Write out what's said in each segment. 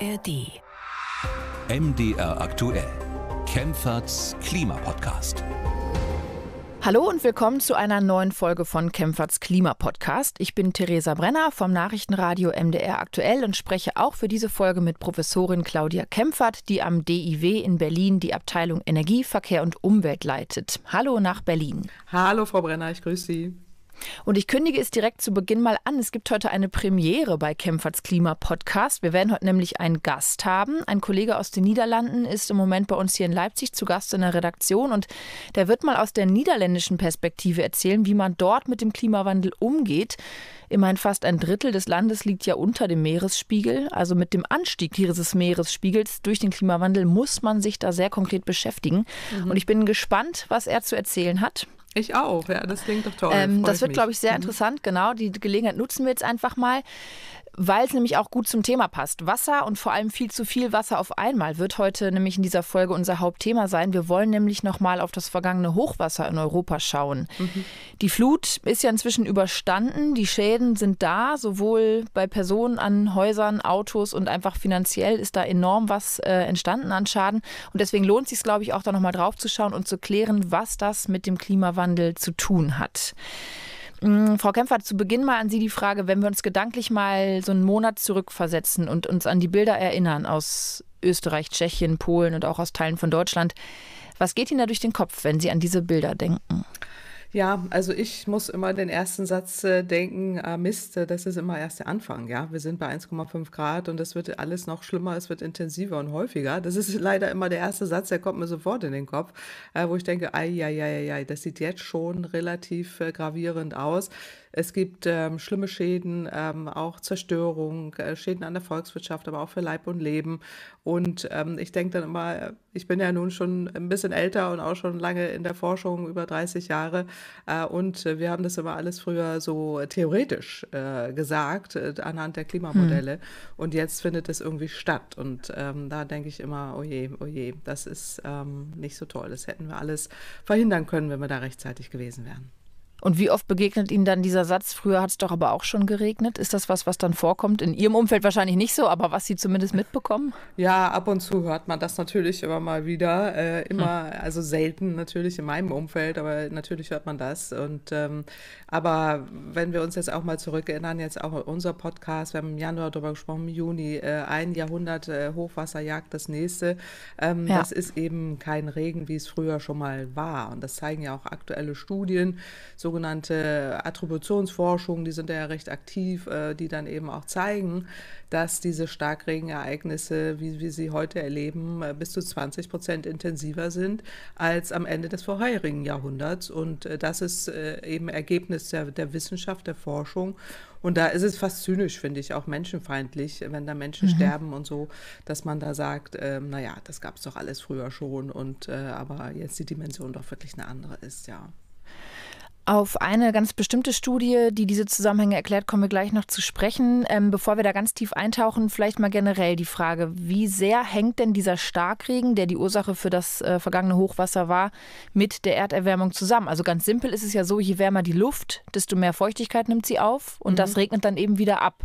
ARD. MDR aktuell. Kempferts Klimapodcast. Hallo und willkommen zu einer neuen Folge von Kempferts Klimapodcast. Ich bin Theresa Brenner vom Nachrichtenradio MDR aktuell und spreche auch für diese Folge mit Professorin Claudia Kempfert, die am DIW in Berlin die Abteilung Energie, Verkehr und Umwelt leitet. Hallo nach Berlin. Hallo Frau Brenner, ich grüße Sie. Und ich kündige es direkt zu Beginn mal an. Es gibt heute eine Premiere bei Kempferts Klima Podcast. Wir werden heute nämlich einen Gast haben. Ein Kollege aus den Niederlanden ist im Moment bei uns hier in Leipzig zu Gast in der Redaktion und der wird mal aus der niederländischen Perspektive erzählen, wie man dort mit dem Klimawandel umgeht. Immerhin fast ein Drittel des Landes liegt ja unter dem Meeresspiegel. Also mit dem Anstieg dieses Meeresspiegels durch den Klimawandel muss man sich da sehr konkret beschäftigen. Mhm. Und ich bin gespannt, was er zu erzählen hat. Ich auch, ja, das klingt doch toll. Ähm, das wird, glaube ich, sehr mhm. interessant, genau. Die Gelegenheit nutzen wir jetzt einfach mal weil es nämlich auch gut zum Thema passt. Wasser und vor allem viel zu viel Wasser auf einmal wird heute nämlich in dieser Folge unser Hauptthema sein. Wir wollen nämlich nochmal auf das vergangene Hochwasser in Europa schauen. Mhm. Die Flut ist ja inzwischen überstanden, die Schäden sind da, sowohl bei Personen an Häusern, Autos und einfach finanziell ist da enorm was äh, entstanden an Schaden. Und deswegen lohnt es sich, glaube ich, auch da nochmal drauf zu schauen und zu klären, was das mit dem Klimawandel zu tun hat. Mm, Frau Kämpfer, zu Beginn mal an Sie die Frage, wenn wir uns gedanklich mal so einen Monat zurückversetzen und uns an die Bilder erinnern aus Österreich, Tschechien, Polen und auch aus Teilen von Deutschland, was geht Ihnen da durch den Kopf, wenn Sie an diese Bilder denken? Ja, also ich muss immer den ersten Satz äh, denken, ah, äh, Mist, das ist immer erst der Anfang, ja. Wir sind bei 1,5 Grad und das wird alles noch schlimmer, es wird intensiver und häufiger. Das ist leider immer der erste Satz, der kommt mir sofort in den Kopf, äh, wo ich denke, ei, ei, ei, das sieht jetzt schon relativ äh, gravierend aus. Es gibt ähm, schlimme Schäden, ähm, auch Zerstörung, äh, Schäden an der Volkswirtschaft, aber auch für Leib und Leben. Und ähm, ich denke dann immer, äh, ich bin ja nun schon ein bisschen älter und auch schon lange in der Forschung, über 30 Jahre. Äh, und wir haben das immer alles früher so theoretisch äh, gesagt, äh, anhand der Klimamodelle. Hm. Und jetzt findet es irgendwie statt. Und ähm, da denke ich immer, oh je, oh je, das ist ähm, nicht so toll. Das hätten wir alles verhindern können, wenn wir da rechtzeitig gewesen wären. Und wie oft begegnet Ihnen dann dieser Satz, früher hat es doch aber auch schon geregnet? Ist das was, was dann vorkommt? In Ihrem Umfeld wahrscheinlich nicht so, aber was Sie zumindest mitbekommen? Ja, ab und zu hört man das natürlich immer mal wieder. Äh, immer, hm. also selten natürlich in meinem Umfeld, aber natürlich hört man das. Und ähm, aber wenn wir uns jetzt auch mal zurückerinnern, jetzt auch unser Podcast, wir haben im Januar darüber gesprochen, im Juni, äh, ein Jahrhundert äh, Hochwasser das nächste. Ähm, ja. Das ist eben kein Regen, wie es früher schon mal war. Und das zeigen ja auch aktuelle Studien. So sogenannte Attributionsforschungen, die sind ja recht aktiv, äh, die dann eben auch zeigen, dass diese Starkregenereignisse, wie wir sie heute erleben, äh, bis zu 20 Prozent intensiver sind als am Ende des vorherigen Jahrhunderts. Und äh, das ist äh, eben Ergebnis der, der Wissenschaft, der Forschung. Und da ist es fast zynisch, finde ich, auch menschenfeindlich, wenn da Menschen mhm. sterben und so, dass man da sagt, ähm, naja, das gab es doch alles früher schon und äh, aber jetzt die Dimension doch wirklich eine andere ist, ja. Auf eine ganz bestimmte Studie, die diese Zusammenhänge erklärt, kommen wir gleich noch zu sprechen. Ähm, bevor wir da ganz tief eintauchen, vielleicht mal generell die Frage, wie sehr hängt denn dieser Starkregen, der die Ursache für das äh, vergangene Hochwasser war, mit der Erderwärmung zusammen? Also ganz simpel ist es ja so, je wärmer die Luft, desto mehr Feuchtigkeit nimmt sie auf und mhm. das regnet dann eben wieder ab.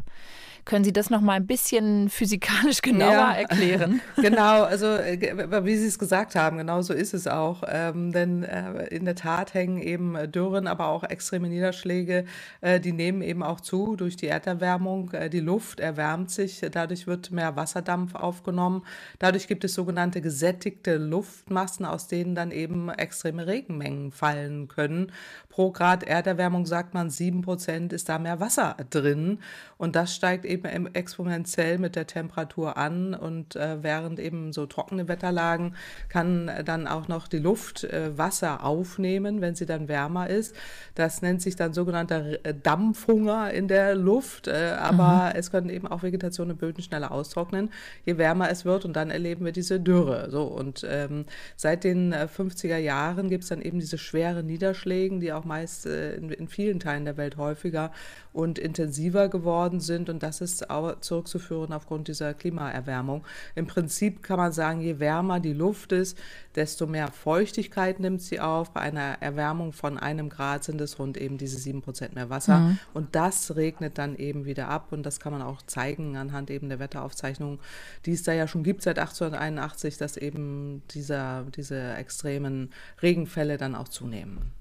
Können Sie das noch mal ein bisschen physikalisch genauer ja, erklären? Genau, also äh, wie Sie es gesagt haben, genau so ist es auch. Ähm, denn äh, in der Tat hängen eben äh, Dürren, aber auch extreme Niederschläge, äh, die nehmen eben auch zu durch die Erderwärmung. Äh, die Luft erwärmt sich, dadurch wird mehr Wasserdampf aufgenommen. Dadurch gibt es sogenannte gesättigte Luftmassen, aus denen dann eben extreme Regenmengen fallen können. Pro Grad Erderwärmung sagt man, 7% ist da mehr Wasser drin und das steigt eben exponentiell mit der Temperatur an und äh, während eben so trockene Wetterlagen kann äh, dann auch noch die Luft äh, Wasser aufnehmen, wenn sie dann wärmer ist. Das nennt sich dann sogenannter äh, Dampfhunger in der Luft, äh, aber mhm. es können eben auch Vegetation und Böden schneller austrocknen, je wärmer es wird und dann erleben wir diese Dürre. So und ähm, seit den 50er äh, Jahren gibt es dann eben diese schweren Niederschlägen, die auch meist in, in vielen Teilen der Welt häufiger und intensiver geworden sind. Und das ist auch zurückzuführen aufgrund dieser Klimaerwärmung. Im Prinzip kann man sagen, je wärmer die Luft ist, desto mehr Feuchtigkeit nimmt sie auf. Bei einer Erwärmung von einem Grad sind es rund eben diese sieben Prozent mehr Wasser. Mhm. Und das regnet dann eben wieder ab. Und das kann man auch zeigen anhand eben der Wetteraufzeichnung, die es da ja schon gibt seit 1881, dass eben dieser, diese extremen Regenfälle dann auch zunehmen.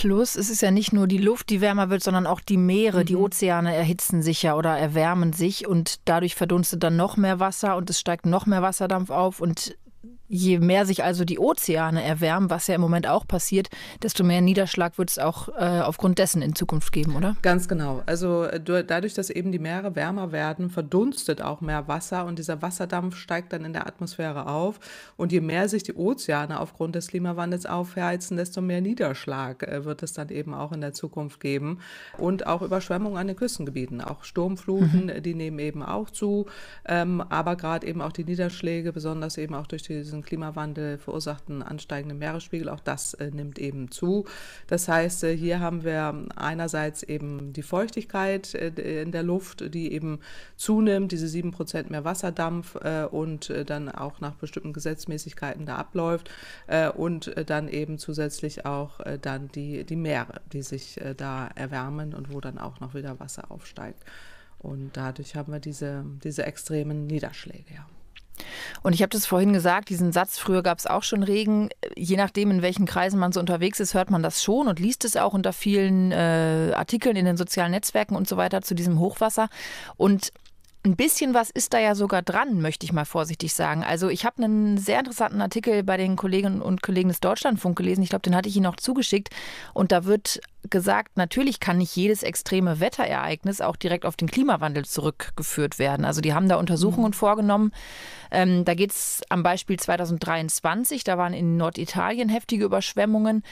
Plus, es ist ja nicht nur die Luft, die wärmer wird, sondern auch die Meere, mhm. die Ozeane erhitzen sich ja oder erwärmen sich und dadurch verdunstet dann noch mehr Wasser und es steigt noch mehr Wasserdampf auf und Je mehr sich also die Ozeane erwärmen, was ja im Moment auch passiert, desto mehr Niederschlag wird es auch äh, aufgrund dessen in Zukunft geben, oder? Ganz genau. Also äh, dadurch, dass eben die Meere wärmer werden, verdunstet auch mehr Wasser und dieser Wasserdampf steigt dann in der Atmosphäre auf. Und je mehr sich die Ozeane aufgrund des Klimawandels aufheizen, desto mehr Niederschlag äh, wird es dann eben auch in der Zukunft geben. Und auch Überschwemmungen an den Küstengebieten, auch Sturmfluten, mhm. Äh, die nehmen eben auch zu. Ähm, aber gerade eben auch die Niederschläge, besonders eben auch durch diesen den Klimawandel verursachten ansteigenden Meeresspiegel, auch das äh, nimmt eben zu. Das heißt, äh, hier haben wir einerseits eben die Feuchtigkeit äh, äh in der Luft, die eben zunimmt, diese sieben Prozent mehr Wasserdampf äh, und äh, dann auch nach bestimmten Gesetzmäßigkeiten da abläuft und dann eben zusätzlich auch dann die, die Meere, die sich da erwärmen und wo dann auch noch wieder Wasser aufsteigt. Und dadurch haben wir diese, diese extremen Niederschläge, ja. Und ich habe das vorhin gesagt, diesen Satz, früher gab es auch schon Regen. Je nachdem, in welchen Kreisen man so unterwegs ist, hört man das schon und liest es auch unter vielen äh, Artikeln in den sozialen Netzwerken und so weiter zu diesem Hochwasser. Und ein bisschen was ist da ja sogar dran, möchte ich mal vorsichtig sagen. Also ich habe einen sehr interessanten Artikel bei den Kolleginnen und Kollegen des Deutschlandfunk gelesen. Ich glaube, den hatte ich Ihnen auch zugeschickt. Und da wird gesagt, natürlich kann nicht jedes extreme Wetterereignis auch direkt auf den Klimawandel zurückgeführt werden. Also die haben da Untersuchungen mhm. vorgenommen. Ähm, da geht es am Beispiel 2023, da waren in Norditalien heftige Überschwemmungen.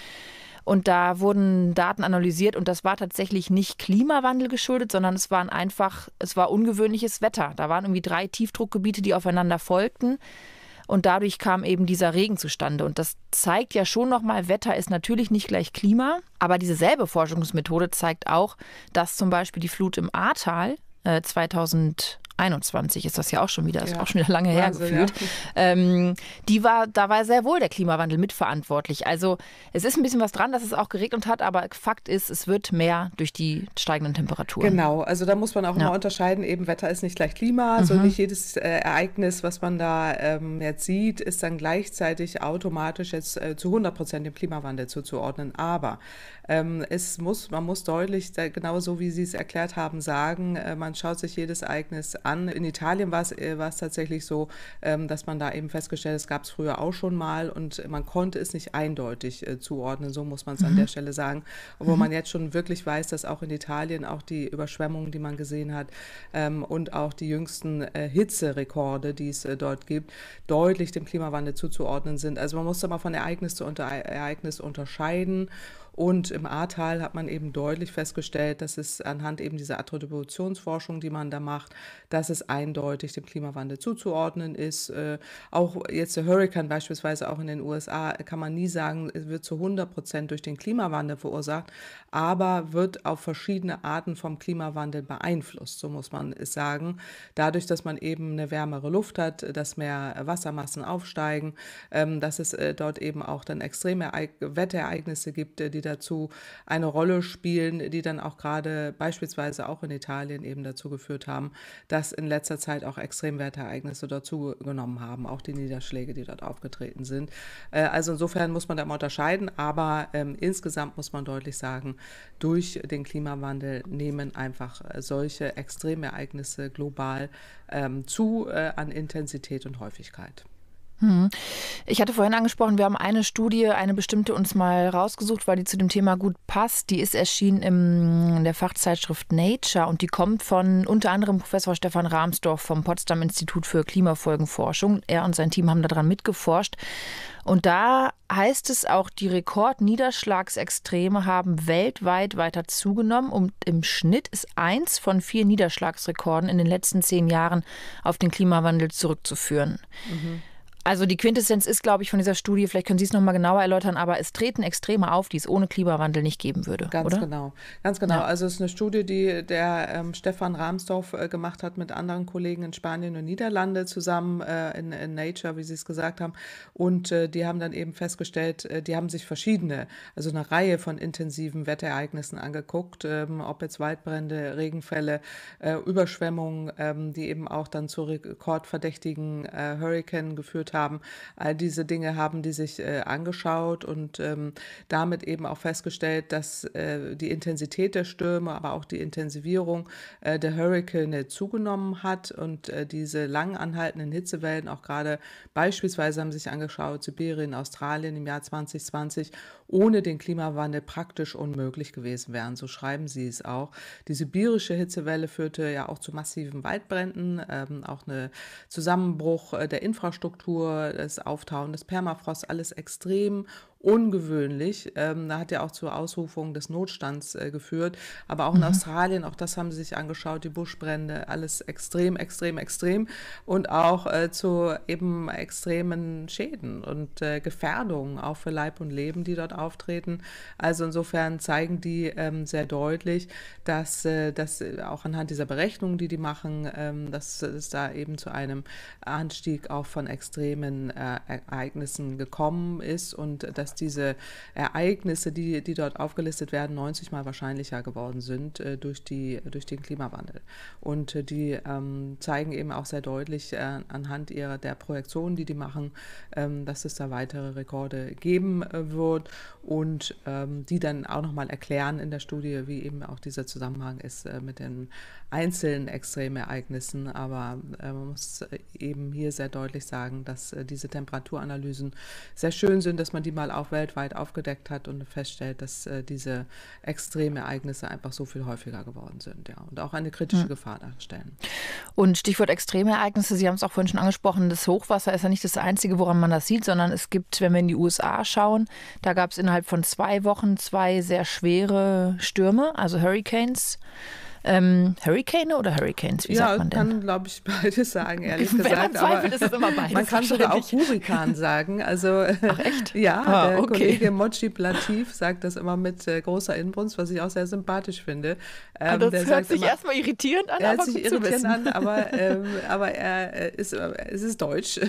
Und da wurden Daten analysiert und das war tatsächlich nicht Klimawandel geschuldet, sondern es waren einfach, es war ungewöhnliches Wetter. Da waren irgendwie drei Tiefdruckgebiete, die aufeinander folgten. Und dadurch kam eben dieser Regen zustande. Und das zeigt ja schon nochmal, Wetter ist natürlich nicht gleich Klima. Aber dieselbe Forschungsmethode zeigt auch, dass zum Beispiel die Flut im Ahrtal äh, 2000 21 ist das ja auch schon wieder, ja. ist auch schon wieder lange Wahnsinn, her gefühlt. Ja. Ähm, die war, da war sehr wohl der Klimawandel mitverantwortlich. Also es ist ein bisschen was dran, dass es auch geregnet hat, aber Fakt ist, es wird mehr durch die steigenden Temperaturen. Genau, also da muss man auch ja. immer unterscheiden, eben Wetter ist nicht gleich Klima, also mhm. so also nicht jedes äh, Ereignis, was man da ähm, jetzt sieht, ist dann gleichzeitig automatisch jetzt äh, zu 100 Prozent dem Klimawandel zuzuordnen. Aber ähm, es muss, man muss deutlich, da, genau so wie Sie es erklärt haben, sagen, äh, man schaut sich jedes Ereignis an an. In Italien war es, äh, war es tatsächlich so, ähm, dass man da eben festgestellt hat, es gab es früher auch schon mal und man konnte es nicht eindeutig äh, zuordnen, so muss man es mhm. an der mhm. Stelle sagen. Obwohl mhm. man jetzt schon wirklich weiß, dass auch in Italien auch die Überschwemmungen, die man gesehen hat ähm, und auch die jüngsten äh, Hitzerekorde, die es dort gibt, deutlich dem Klimawandel zuzuordnen sind. Also man muss da mal von Ereignis zu unter Ereignis unterscheiden. Und im Ahrtal hat man eben deutlich festgestellt, dass es anhand eben dieser Attributionsforschung, die man da macht, dass es eindeutig dem Klimawandel zuzuordnen ist. Äh, auch jetzt der Hurricane beispielsweise auch in den USA äh, kann man nie sagen, es wird zu 100 Prozent durch den Klimawandel verursacht, aber wird auf verschiedene Arten vom Klimawandel beeinflusst, so muss man es sagen. Dadurch, dass man eben eine wärmere Luft hat, dass mehr Wassermassen aufsteigen, ähm, dass es äh, dort eben auch dann extreme Wetterereignisse gibt, äh, die dazu eine Rolle spielen, die dann auch gerade beispielsweise auch in Italien eben dazu geführt haben, dass in letzter Zeit auch Extremwetterereignisse dazu genommen haben, auch die Niederschläge, die dort aufgetreten sind. Äh, also insofern muss man da mal unterscheiden, aber ähm, insgesamt muss man deutlich sagen, durch den Klimawandel nehmen einfach äh, solche Extremereignisse global ähm, zu äh, an Intensität und Häufigkeit. Hm. Ich hatte vorhin angesprochen, wir haben eine Studie, eine bestimmte uns mal rausgesucht, weil die zu dem Thema gut passt. Die ist erschienen im, in der Fachzeitschrift Nature und die kommt von unter anderem Professor Stefan Rahmsdorf vom Potsdam Institut für Klimafolgenforschung. Er und sein Team haben daran mitgeforscht. Und da heißt es auch, die Rekordniederschlagsextreme haben weltweit weiter zugenommen und im Schnitt ist eins von vier Niederschlagsrekorden in den letzten zehn Jahren auf den Klimawandel zurückzuführen. Mhm. Also die Quintessenz ist, glaube ich, von dieser Studie, vielleicht können Sie es nochmal genauer erläutern, aber es treten Extreme auf, die es ohne Klimawandel nicht geben würde. Ganz oder? genau. Ganz genau. Ja. Also es ist eine Studie, die der ähm, Stefan Rahmsdorf äh, gemacht hat mit anderen Kollegen in Spanien und Niederlande zusammen äh, in, in, Nature, wie Sie es gesagt haben. Und äh, die haben dann eben festgestellt, äh, die haben sich verschiedene, also eine Reihe von intensiven Wetterereignissen angeguckt, ähm, ob jetzt Waldbrände, Regenfälle, äh, Überschwemmungen, ähm, die eben auch dann zu rekordverdächtigen äh, Hurrikanen geführt haben haben. All diese Dinge haben die sich äh, angeschaut und ähm, damit eben auch festgestellt, dass äh, die Intensität der Stürme, aber auch die Intensivierung äh, der Hurricane zugenommen hat und äh, diese lang anhaltenden Hitzewellen, auch gerade beispielsweise haben sich angeschaut Sibirien, Australien im Jahr 2020 ohne den Klimawandel praktisch unmöglich gewesen wären. So schreiben sie es auch. Die sibirische Hitzewelle führte ja auch zu massiven Waldbränden, ähm, auch eine Zusammenbruch äh, der Infrastruktur, das Auftauen des Permafrost, alles extrem ungewöhnlich. Ähm, da hat ja auch zur Ausrufung des Notstands äh, geführt. Aber auch in mhm. Australien, auch das haben sie sich angeschaut, die Buschbrände, alles extrem, extrem, extrem. Und auch äh, zu eben extremen Schäden und äh, Gefährdungen auch für Leib und Leben, die dort auftreten. Also insofern zeigen die ähm, sehr deutlich, dass äh, das äh, auch anhand dieser Berechnungen, die die machen, ähm, dass es da eben zu einem Anstieg auch von extremen äh, Ereignissen gekommen ist und dass dass diese Ereignisse, die, die dort aufgelistet werden, 90 Mal wahrscheinlicher geworden sind äh, durch, die, durch den Klimawandel. Und äh, die ähm, zeigen eben auch sehr deutlich äh, anhand ihrer, der Projektionen, die die machen, ähm, dass es da weitere Rekorde geben äh, wird und ähm, die dann auch nochmal erklären in der Studie, wie eben auch dieser Zusammenhang ist äh, mit den einzelnen Extremereignissen. Aber äh, man muss eben hier sehr deutlich sagen, dass diese Temperaturanalysen sehr schön sind, dass man die mal auch weltweit aufgedeckt hat und feststellt, dass äh, diese Extremereignisse einfach so viel häufiger geworden sind, ja, und auch eine kritische mhm. Gefahr darstellen. Und Stichwort Extremereignisse, Sie haben es auch vorhin schon angesprochen, das Hochwasser ist ja nicht das Einzige, woran man das sieht, sondern es gibt, wenn wir in die USA schauen, da gab es innerhalb von zwei Wochen zwei sehr schwere Stürme, also Hurricanes ähm, Hurricane oder Hurricanes? Wie ja, sagt man kann, glaube ich, beides sagen, ehrlich Wenn gesagt. Zweifelt, ist es immer beides. Man kann sogar auch Hurrikan sagen. Also, Ach, echt? ja, ah, der okay. Kollege Mochi Platif sagt das immer mit äh, großer Inbrunst, was ich auch sehr sympathisch finde. Ah, ähm, aber das hört sich immer, erstmal irritierend an, aber sich irritierend an, aber, ähm, aber er äh, ist, äh, es ist deutsch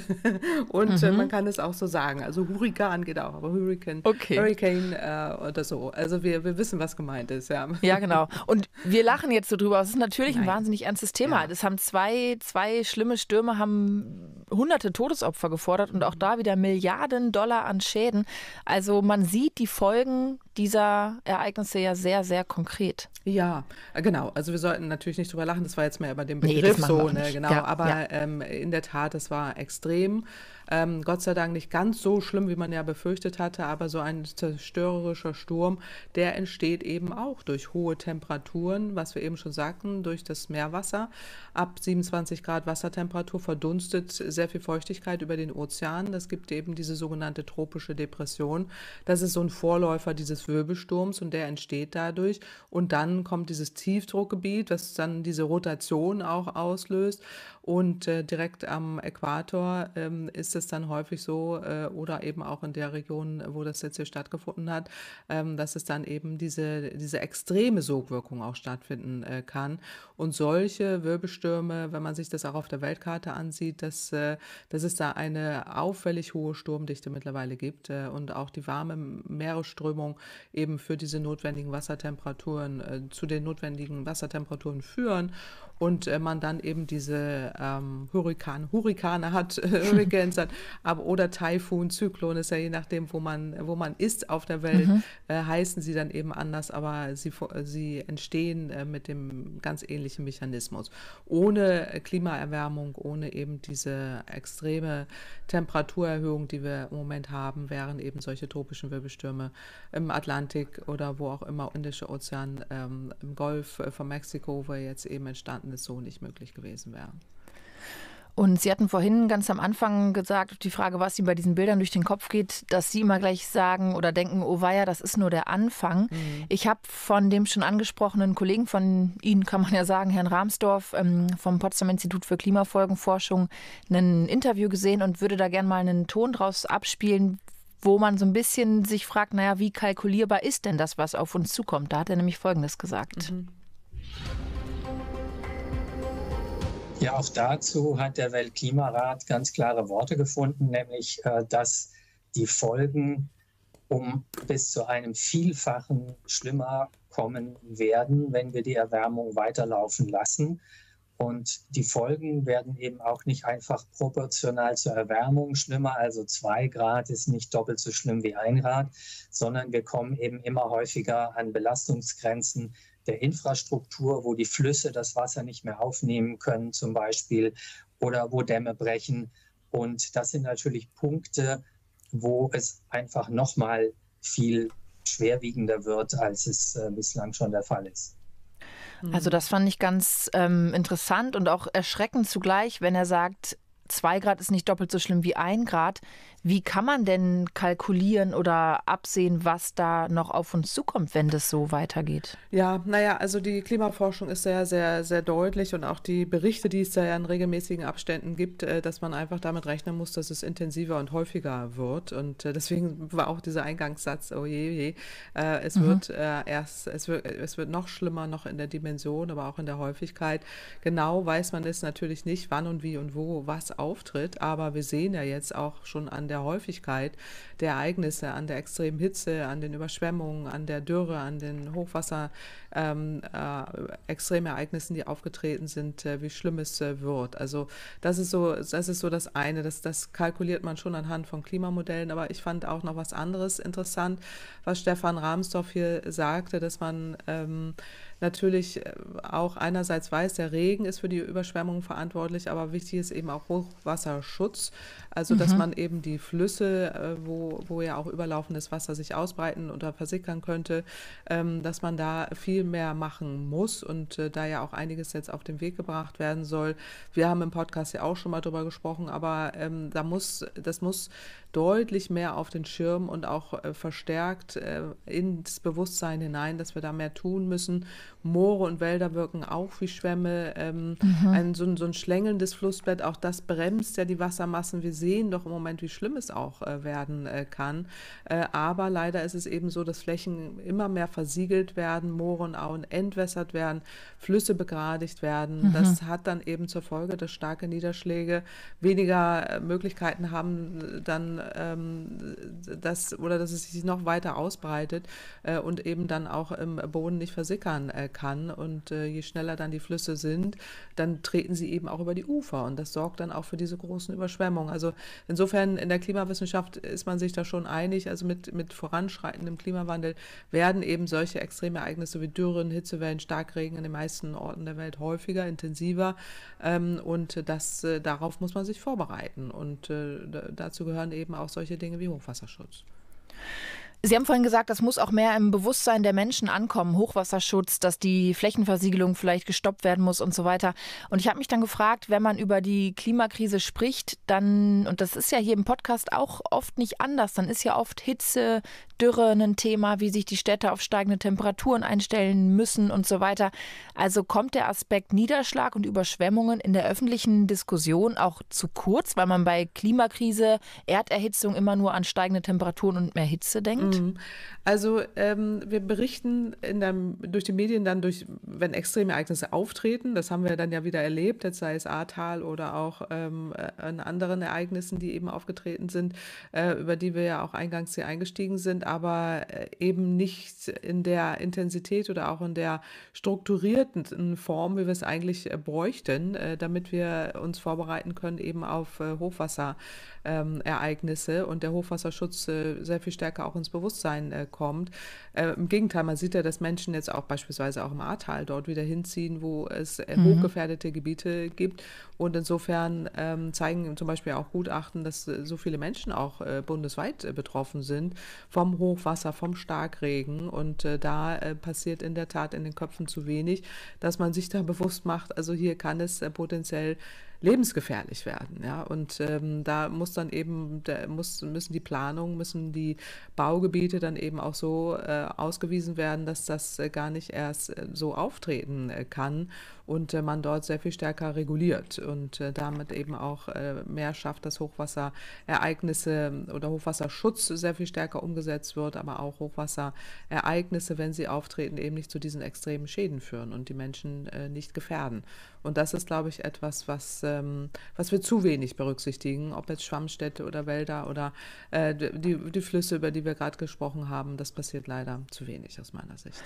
und mhm. äh, man mhm. kann es auch so sagen. Also Hurrikan geht auch, aber Hurricane, okay. Hurricane äh, oder so. Also wir, wir wissen, was gemeint ist. Ja, ja genau. Und wir lachen jetzt so drüber. Es ist natürlich Nein. ein wahnsinnig ernstes Thema. Ja. Das haben zwei, zwei schlimme Stürme haben hunderte Todesopfer gefordert und auch da wieder Milliarden Dollar an Schäden. Also man sieht die Folgen dieser Ereignisse ja sehr, sehr konkret. Ja, äh, genau. Also wir sollten natürlich nicht drüber lachen, das war jetzt mehr über den Begriff nee, so, ne? genau. Ja, aber ja. Ähm, in der Tat, es war extrem. Ähm, Gott sei Dank nicht ganz so schlimm, wie man ja befürchtet hatte, aber so ein zerstörerischer Sturm, der entsteht eben auch durch hohe Temperaturen, was wir eben schon sagten, durch das Meerwasser. Ab 27 Grad Wassertemperatur verdunstet sehr viel Feuchtigkeit über den Ozean. Das gibt eben diese sogenannte tropische Depression. Das ist so ein Vorläufer dieses Wirbelsturms und der entsteht dadurch. Und dann kommt dieses Tiefdruckgebiet, was dann diese Rotation auch auslöst. Und äh, direkt am Äquator ähm, ist es dann häufig so, äh, oder eben auch in der Region, wo das jetzt hier stattgefunden hat, ähm, dass es dann eben diese, diese extreme Sogwirkung auch stattfinden äh, kann. Und solche Wirbelstürme, wenn man sich das auch auf der Weltkarte ansieht, dass, äh, dass es da eine auffällig hohe Sturmdichte mittlerweile gibt äh, und auch die warme Meeresströmung eben für diese notwendigen Wassertemperaturen, äh, zu den notwendigen Wassertemperaturen führen und äh, man dann eben diese ähm, Hurrikan, Hurrikane hat, äh, Hurricanes hat, aber, oder Taifun, Zyklon ist ja je nachdem, wo man, wo man ist auf der Welt, mhm. äh, heißen sie dann eben anders, aber sie, sie entstehen äh, mit dem ganz ähnlichen Mechanismus. Ohne Klimaerwärmung, ohne eben diese extreme Temperaturerhöhung, die wir im Moment haben, wären eben solche tropischen Wirbelstürme im Atlantik oder wo auch immer, Indische Ozean, ähm, im Golf äh, von Mexiko, wo jetzt eben entstanden es so nicht möglich gewesen wäre. Und Sie hatten vorhin ganz am Anfang gesagt, die Frage, was Ihnen bei diesen Bildern durch den Kopf geht, dass Sie immer gleich sagen oder denken, oh weia, das ist nur der Anfang. Mhm. Ich habe von dem schon angesprochenen Kollegen von Ihnen, kann man ja sagen, Herrn Rahmsdorf ähm, vom Potsdam Institut für Klimafolgenforschung, ein Interview gesehen und würde da gerne mal einen Ton draus abspielen, wo man so ein bisschen sich fragt, naja, wie kalkulierbar ist denn das, was auf uns zukommt? Da hat er nämlich Folgendes gesagt. Mhm. Ja, auch dazu hat der Weltklimarat ganz klare Worte gefunden, nämlich äh, dass die Folgen um bis zu einem Vielfachen schlimmer kommen werden, wenn wir die Erwärmung weiterlaufen lassen. Und die Folgen werden eben auch nicht einfach proportional zur Erwärmung schlimmer. Also zwei Grad ist nicht doppelt so schlimm wie ein Grad, sondern wir kommen eben immer häufiger an Belastungsgrenzen, der Infrastruktur, wo die Flüsse das Wasser nicht mehr aufnehmen können zum Beispiel oder wo Dämme brechen. Und das sind natürlich Punkte, wo es einfach nochmal viel schwerwiegender wird, als es äh, bislang schon der Fall ist. Mhm. Also das fand ich ganz ähm, interessant und auch erschreckend zugleich, wenn er sagt, zwei Grad ist nicht doppelt so schlimm wie ein Grad. Wie kann man denn kalkulieren oder absehen, was da noch auf uns zukommt, wenn das so weitergeht? Ja, naja, also die Klimaforschung ist sehr, sehr, sehr deutlich und auch die Berichte, die es da ja in regelmäßigen Abständen gibt, äh, dass man einfach damit rechnen muss, dass es intensiver und häufiger wird. Und äh, deswegen war auch dieser Eingangssatz, oh je, je, äh, es mhm. wird erst, es wird, es wird noch schlimmer, noch in der Dimension, aber auch in der Häufigkeit. Genau weiß man es natürlich nicht, wann und wie und wo was auftritt, aber wir sehen ja jetzt auch schon an der Häufigkeit der Ereignisse, an der extremen Hitze, an den Überschwemmungen, an der Dürre, an den Hochwasser, ähm, äh, Extremereignissen, die aufgetreten sind, äh, wie schlimm es äh, wird. Also das ist so, das ist so das eine. Das, das kalkuliert man schon anhand von Klimamodellen. Aber ich fand auch noch was anderes interessant, was Stefan Rahmsdorf hier sagte, dass man ähm, natürlich äh, auch einerseits weiß, der Regen ist für die Überschwemmungen verantwortlich, aber wichtig ist eben auch Hochwasserschutz. Also, mhm. dass man eben die Flüsse, äh, wo, wo ja auch überlaufendes Wasser sich ausbreiten oder versickern könnte, ähm, dass man da viel mehr machen muss und äh, da ja auch einiges jetzt auf den Weg gebracht werden soll. Wir haben im Podcast ja auch schon mal drüber gesprochen, aber ähm, da muss, das muss deutlich mehr auf den Schirm und auch äh, verstärkt äh, ins Bewusstsein hinein, dass wir da mehr tun müssen Moore und Wälder wirken auch wie Schwämme. Ähm, mhm. ein, so, so, ein schlängelndes Flussbett, auch das bremst ja die Wassermassen. Wir sehen doch im Moment, wie schlimm es auch äh, werden äh, kann. Äh, aber leider ist es eben so, dass Flächen immer mehr versiegelt werden, Moore und Auen entwässert werden, Flüsse begradigt werden. Mhm. Das hat dann eben zur Folge, dass starke Niederschläge weniger äh, Möglichkeiten haben, äh, dann ähm, das oder dass es sich noch weiter ausbreitet äh, und eben dann auch im Boden nicht versickern kann. Und äh, je schneller dann die Flüsse sind, dann treten sie eben auch über die Ufer. Und das sorgt dann auch für diese großen Überschwemmungen. Also insofern in der Klimawissenschaft ist man sich da schon einig. Also mit, mit voranschreitendem Klimawandel werden eben solche Extremereignisse wie Dürren, Hitzewellen, Starkregen in den meisten Orten der Welt häufiger, intensiver. Ähm, und das, äh, darauf muss man sich vorbereiten. Und äh, dazu gehören eben auch solche Dinge wie Hochwasserschutz. Sie haben vorhin gesagt, das muss auch mehr im Bewusstsein der Menschen ankommen, Hochwasserschutz, dass die Flächenversiegelung vielleicht gestoppt werden muss und so weiter. Und ich habe mich dann gefragt, wenn man über die Klimakrise spricht, dann, und das ist ja hier im Podcast auch oft nicht anders, dann ist ja oft Hitze, Dürre ein Thema, wie sich die Städte auf steigende Temperaturen einstellen müssen und so weiter. Also kommt der Aspekt Niederschlag und Überschwemmungen in der öffentlichen Diskussion auch zu kurz, weil man bei Klimakrise, Erderhitzung immer nur an steigende Temperaturen und mehr Hitze denkt? Mhm. Also ähm, wir berichten der, durch die Medien dann durch, wenn extreme Ereignisse auftreten, das haben wir dann ja wieder erlebt, jetzt sei es Ahrtal oder auch ähm, äh, an anderen Ereignissen, die eben aufgetreten sind, äh, über die wir ja auch eingangs hier eingestiegen sind, aber äh, eben nicht in der Intensität oder auch in der strukturierten Form, wie wir es eigentlich äh, bräuchten, äh, damit wir uns vorbereiten können eben auf äh, Hochwasser ähm, Ereignisse und der Hochwasserschutz äh, sehr viel stärker auch ins Bewusstsein äh, kommt. Äh, Im Gegenteil, man sieht ja, dass Menschen jetzt auch beispielsweise auch im Ahrtal dort wieder hinziehen, wo es äh, mhm. hochgefährdete Gebiete gibt. Und insofern ähm, zeigen zum Beispiel auch Gutachten, dass äh, so viele Menschen auch äh, bundesweit betroffen sind vom Hochwasser, vom Starkregen. Und da passiert in der Tat in den Köpfen zu wenig, dass man sich da bewusst macht, also hier kann es potenziell lebensgefährlich werden. Ja? Und ähm, da muss dann eben, da muss, müssen die Planungen, müssen die Baugebiete dann eben auch so äh, ausgewiesen werden, dass das äh, gar nicht erst äh, so auftreten äh, kann und äh, man dort sehr viel stärker reguliert und äh, damit eben auch äh, mehr schafft, dass Hochwasserereignisse ähm, oder Hochwasserschutz sehr viel stärker umgesetzt wird, aber auch Hochwasserereignisse, wenn sie auftreten, eben nicht zu diesen extremen Schäden führen und die Menschen nicht gefährden. Und das ist, glaube ich, etwas, was, ähm, was wir zu wenig berücksichtigen, ob jetzt Schwammstädte oder Wälder oder die, die Flüsse, über die wir gerade gesprochen haben. Das passiert leider zu wenig aus meiner Sicht.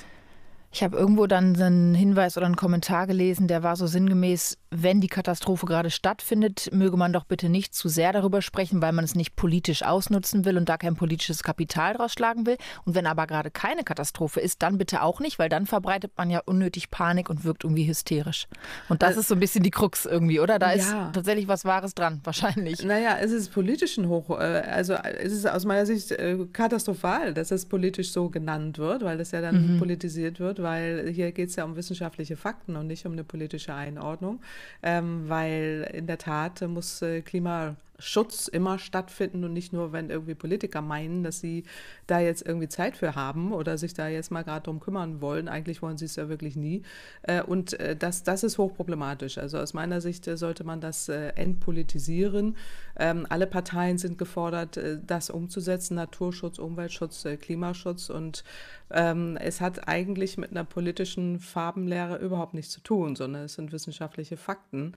Ich habe irgendwo dann einen Hinweis oder einen Kommentar gelesen, der war so sinngemäß, wenn die Katastrophe gerade stattfindet, möge man doch bitte nicht zu sehr darüber sprechen, weil man es nicht politisch ausnutzen will und da kein politisches Kapital draus schlagen will. Und wenn aber gerade keine Katastrophe ist, dann bitte auch nicht, weil dann verbreitet man ja unnötig Panik und wirkt irgendwie hysterisch. Und das äh, ist so ein bisschen die Krux irgendwie, oder? Da ja. ist tatsächlich was Wahres dran, wahrscheinlich. Naja, es ist politisch ein Hoch, äh, also äh, es ist aus meiner Sicht äh, katastrophal, dass es politisch so genannt wird, weil das ja dann mhm. politisiert wird weil hier geht es ja um wissenschaftliche Fakten und nicht um eine politische Einordnung, ähm, weil in der Tat muss äh, Klima Schutz immer stattfinden und nicht nur, wenn irgendwie Politiker meinen, dass sie da jetzt irgendwie Zeit für haben oder sich da jetzt mal gerade drum kümmern wollen. Eigentlich wollen sie es ja wirklich nie. Äh, und äh, das, das ist hochproblematisch. Also aus meiner Sicht äh, sollte man das entpolitisieren. Ähm, alle Parteien sind gefordert, das umzusetzen. Naturschutz, Umweltschutz, Klimaschutz. Und ähm, es hat eigentlich mit einer politischen Farbenlehre überhaupt nichts zu tun, sondern es sind wissenschaftliche Fakten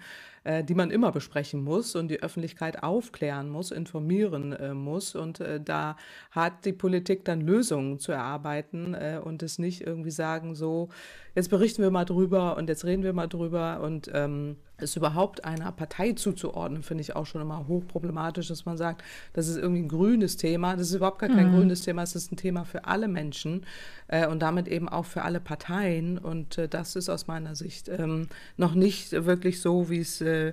äh, die man immer besprechen muss und die Öffentlichkeit aufklären muss, informieren äh, muss. Und äh, da hat die Politik dann Lösungen zu erarbeiten äh, und es nicht irgendwie sagen, so, jetzt berichten wir mal drüber und jetzt reden wir mal drüber und ähm, ist überhaupt einer Partei zuzuordnen, finde ich auch schon immer hochproblematisch, dass man sagt, das ist irgendwie ein grünes Thema. Das ist überhaupt gar kein mhm. grünes Thema, es ist ein Thema für alle Menschen äh, und damit eben auch für alle Parteien. Und äh, das ist aus meiner Sicht ähm, noch nicht wirklich so, wie es, äh,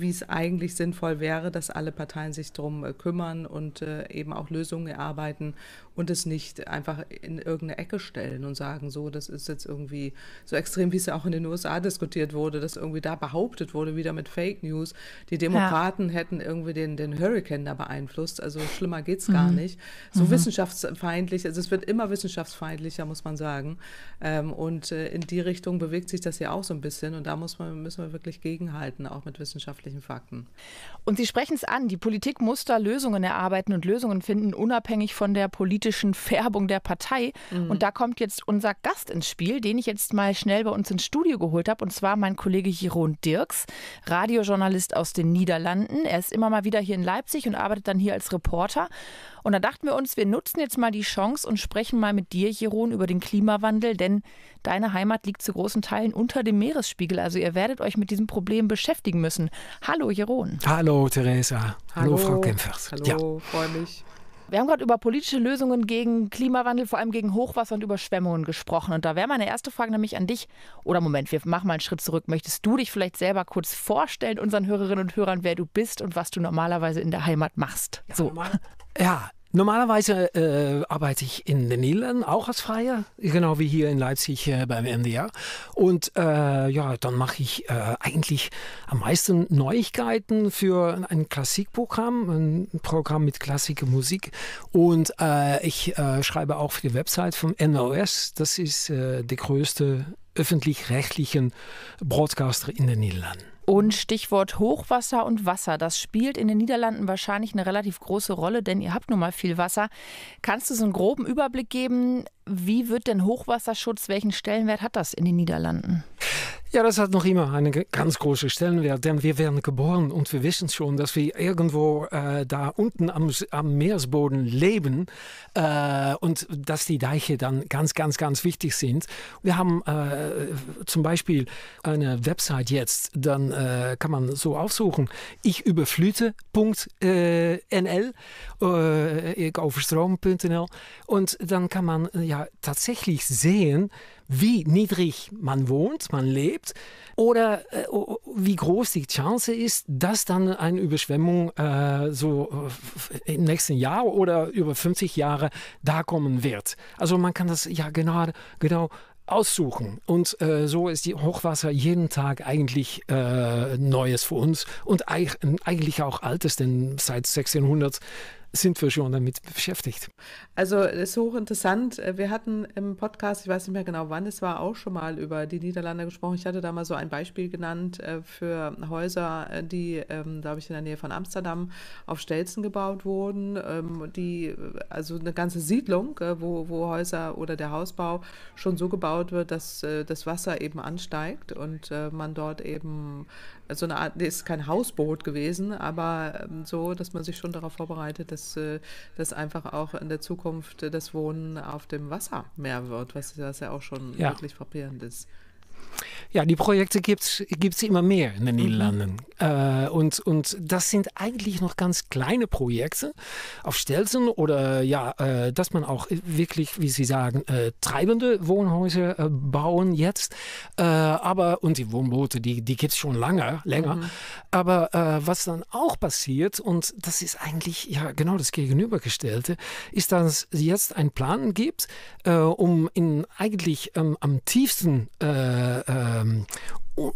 es eigentlich sinnvoll wäre, dass alle Parteien sich drum äh, kümmern und äh, eben auch Lösungen erarbeiten und es nicht einfach in irgendeine Ecke stellen und sagen, so, das ist jetzt irgendwie so extrem, wie es ja auch in den USA diskutiert wurde, dass irgendwie da behauptet wurde, wieder mit Fake News, die Demokraten ja. hätten irgendwie den, den Hurricane da beeinflusst. Also schlimmer geht es mhm. gar nicht. So mhm. wissenschaftsfeindlich, also es wird immer wissenschaftsfeindlicher, muss man sagen. Ähm, und äh, in die Richtung bewegt sich das ja auch so ein bisschen und da muss man, müssen wir wirklich gegenhalten, auch mit wissenschaftlichen Fakten. Und Sie sprechen es an, die Politik muss da Lösungen erarbeiten und Lösungen finden, unabhängig von der Politik politischen Färbung der Partei. Mhm. Und da kommt jetzt unser Gast ins Spiel, den ich jetzt mal schnell bei uns ins Studio geholt habe. Und zwar mein Kollege Jeroen Dirks, Radiojournalist aus den Niederlanden. Er ist immer mal wieder hier in Leipzig und arbeitet dann hier als Reporter. Und da dachten wir uns, wir nutzen jetzt mal die Chance und sprechen mal mit dir, Jeroen, über den Klimawandel, denn deine Heimat liegt zu großen Teilen unter dem Meeresspiegel. Also ihr werdet euch mit diesem Problem beschäftigen müssen. Hallo, Jeroen. Hallo, Theresa. Hallo, Hallo Frau Kempfers. Hallo, ja. freue mich. Wir haben gerade über politische Lösungen gegen Klimawandel, vor allem gegen Hochwasser und Überschwemmungen gesprochen. Und da wäre meine erste Frage nämlich an dich. Oder Moment, wir machen mal einen Schritt zurück. Möchtest du dich vielleicht selber kurz vorstellen, unseren Hörerinnen und Hörern, wer du bist und was du normalerweise in der Heimat machst? Ja, so. Ja, Normalerweise äh, arbeite ich in den Niederlanden auch als Freier, genau wie hier in Leipzig äh, beim MDR. Und äh, ja, dann mache ich äh, eigentlich am meisten Neuigkeiten für ein Klassikprogramm, ein Programm mit klassischer Musik. Und äh, ich äh, schreibe auch für die Website vom NOS. Das ist äh, der größte öffentlich-rechtlichen Broadcaster in den Niederlanden. Und Stichwort Hochwasser und Wasser, das spielt in den Niederlanden wahrscheinlich eine relativ große Rolle, denn ihr habt nun mal viel Wasser. Kannst du so einen groben Überblick geben, wie wird denn Hochwasserschutz, welchen Stellenwert hat das in den Niederlanden? Ja, das hat noch immer einen ganz großen Stellenwert, denn wir werden geboren und wir wissen schon, dass wir irgendwo äh, da unten am, am Meeresboden leben äh, und dass die Deiche dann ganz, ganz, ganz wichtig sind. Wir haben äh, zum Beispiel eine Website jetzt, dann äh, kann man so aufsuchen, ichüberflüte.nl, überflüte.nl, ich overstrom.nl äh, äh, und dann kann man ja tatsächlich sehen, wie niedrig man wohnt, man lebt oder äh, wie groß die Chance ist, dass dann eine Überschwemmung äh, so äh, im nächsten Jahr oder über 50 Jahre da kommen wird. Also man kann das ja genau, genau aussuchen. Und äh, so ist die Hochwasser jeden Tag eigentlich äh, Neues für uns und eigentlich auch Altes, denn seit 1600 sind wir schon damit beschäftigt. Also es ist hochinteressant. Wir hatten im Podcast, ich weiß nicht mehr genau wann es war, auch schon mal über die Niederlande gesprochen. Ich hatte da mal so ein Beispiel genannt äh, für Häuser, äh, die, ähm, glaube ich, in der Nähe von Amsterdam auf Stelzen gebaut wurden. Ähm, die, äh, also eine ganze Siedlung, wo, wo Häuser oder der Hausbau schon so gebaut wird, dass das Wasser eben ansteigt und man dort eben so also eine Art, ist kein Hausboot gewesen, aber ähm, so, dass man sich schon darauf vorbereitet, dass, äh, dass einfach auch in der Zukunft äh, das Wohnen auf dem Wasser mehr wird, was, was ja auch schon ja. wirklich frappierend ist. Ja, die Projekte gibt es immer mehr in den mhm. Niederlanden. Mhm. Äh, und, und das sind eigentlich noch ganz kleine Projekte auf Stelzen oder ja, äh, dass man auch wirklich, wie Sie sagen, äh, treibende Wohnhäuser äh, bauen jetzt. Äh, aber, und die Wohnboote, die, die gibt es schon lange, länger. Mhm. Aber äh, was dann auch passiert, und das ist eigentlich ja genau das Gegenübergestellte, ist, dass es jetzt einen Plan gibt, um in eigentlich ähm, am tiefsten äh, um,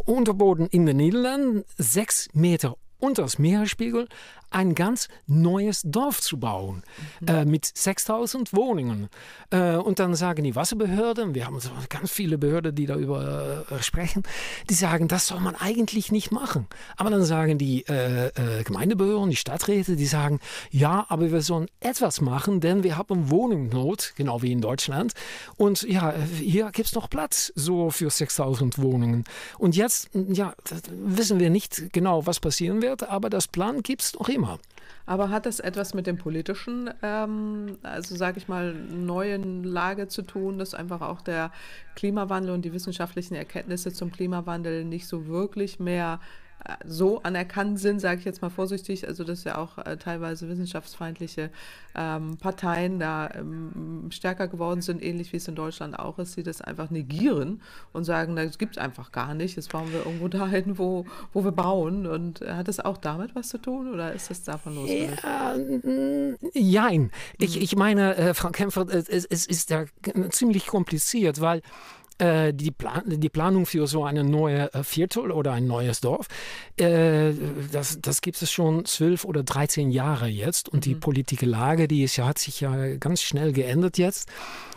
onderboden in de Nederlanden 6 meter unters Meeresspiegel ein ganz neues Dorf zu bauen mhm. äh, mit 6000 Wohnungen. Äh, und dann sagen die Wasserbehörden, wir haben so ganz viele Behörden, die darüber äh, sprechen, die sagen, das soll man eigentlich nicht machen. Aber dann sagen die äh, äh, Gemeindebehörden, die Stadträte, die sagen, ja, aber wir sollen etwas machen, denn wir haben Wohnungsnot, genau wie in Deutschland. Und ja, hier gibt es noch Platz so für 6000 Wohnungen. Und jetzt, ja, wissen wir nicht genau, was passieren wird wird, aber das Plan gibt es noch immer. Aber hat das etwas mit dem politischen, ähm, also sage ich mal, neuen Lage zu tun, dass einfach auch der Klimawandel und die wissenschaftlichen Erkenntnisse zum Klimawandel nicht so wirklich mehr so anerkannt sind, sage ich jetzt mal vorsichtig, also dass ja auch äh, teilweise wissenschaftsfeindliche ähm, Parteien da ähm, stärker geworden sind, ähnlich wie es in Deutschland auch ist, die das einfach negieren und sagen, das gibt es einfach gar nicht, das bauen wir irgendwo dahin, wo, wo wir bauen. Und äh, hat das auch damit was zu tun oder ist das davon losgelöst? Ja, nein. Ich, mhm. ich meine, äh, Frau Kempfert, es, es ist ja äh, ziemlich kompliziert, weil äh, die, Plan die, Planung für so eine neue äh, Viertel oder ein neues Dorf, äh, das, das gibt es schon zwölf oder dreizehn Jahre jetzt. Und mhm. die politische Lage, die ist, hat sich ja ganz schnell geändert jetzt.